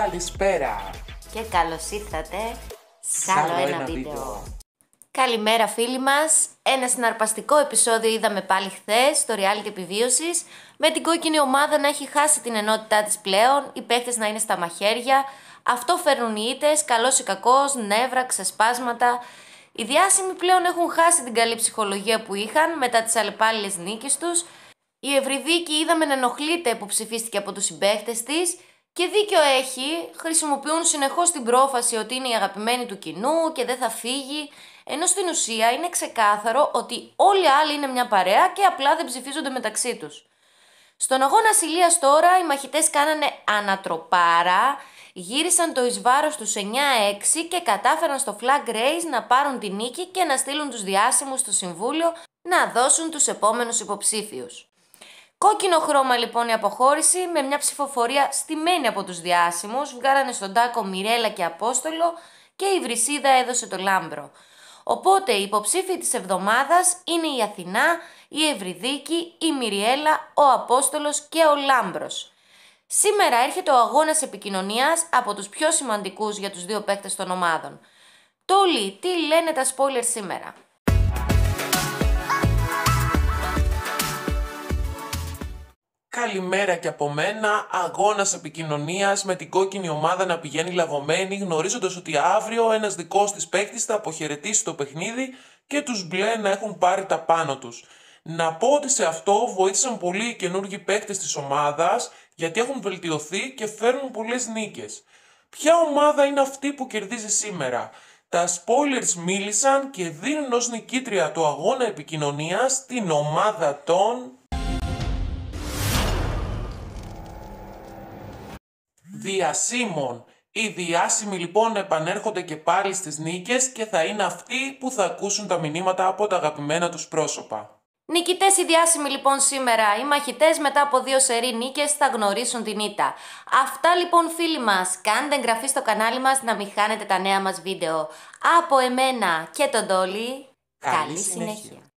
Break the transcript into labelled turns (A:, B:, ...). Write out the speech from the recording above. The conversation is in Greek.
A: Καλησπέρα
B: και καλώς ήρθατε σε άλλο ένα, ένα βίντεο. Καλημέρα φίλοι μας, ένα συναρπαστικό επεισόδιο είδαμε πάλι χθες στο reality επιβίωσης με την κόκκινη ομάδα να έχει χάσει την ενότητά της πλέον, οι παίχτες να είναι στα μαχαίρια, αυτό φέρνουν οι ήττες, καλός ή κακός, νεύρα, ξεσπάσματα... Οι διάσημοι πλέον έχουν χάσει την καλή ψυχολογία που είχαν μετά τις αλλεπάλληλες νίκες τους. Η Ευρυδίκη είδαμε να ενοχλείται που ψηφίστηκε από τους συμπαίχτες της και δίκιο έχει, χρησιμοποιούν συνεχώς την πρόφαση ότι είναι η αγαπημένη του κοινού και δεν θα φύγει, ενώ στην ουσία είναι ξεκάθαρο ότι όλοι οι άλλοι είναι μια παρέα και απλά δεν ψηφίζονται μεταξύ τους. Στον αγώνα Σιλία τώρα οι μαχητές κάνανε ανατροπάρα, γύρισαν το εις βάρος τους 9-6 και κατάφεραν στο flag race να πάρουν τη νίκη και να στείλουν τους διάσημους στο Συμβούλιο να δώσουν τους επόμενους υποψήφιους. Κόκκινο χρώμα λοιπόν η αποχώρηση με μια ψηφοφορία στημένη από τους διάσημους, βγάλανε στον τάκο Μιρέλα και Απόστολο και η Βρυσίδα έδωσε το λάμπρο. Οπότε οι υποψήφοι της εβδομάδας είναι η Αθηνά, η Ευρυδίκη, η Μιριέλα, ο Απόστολος και ο Λάμπρος. Σήμερα έρχεται ο αγώνας επικοινωνίας από τους πιο σημαντικούς για τους δύο παίκτες των ομάδων. Τόλι, τι λένε τα spoiler σήμερα.
A: καλημέρα και από μένα. Αγώνας επικοινωνίας με την κόκκινη ομάδα να πηγαίνει λαβωμένη, γνωρίζοντας ότι αύριο ένας δικός της παίκτης θα αποχαιρετήσει το παιχνίδι και τους μπλε να έχουν πάρει τα πάνω τους. Να πω ότι σε αυτό βοήθησαν πολύ οι καινούργοι παίκτες της ομάδας, γιατί έχουν βελτιωθεί και φέρνουν πολλές νίκες. Ποια ομάδα είναι αυτή που κερδίζει σήμερα. Τα spoilers μίλησαν και δίνουν ως νικήτρια του αγώνα επικοινωνίας την ομάδα των... διασύμων. Οι διάσημοι λοιπόν επανέρχονται και πάλι στις νίκες και θα είναι αυτοί που θα ακούσουν τα μηνύματα από τα αγαπημένα τους πρόσωπα.
B: Νικητές οι διάσημοι λοιπόν σήμερα. Οι μαχητές μετά από δύο σερή νίκες θα γνωρίσουν την ήττα. Αυτά λοιπόν φίλοι μας. Κάντε εγγραφή στο κανάλι μας να μην χάνετε τα νέα μας βίντεο. Από εμένα και τον Τόλι. Καλή, Καλή συνέχεια.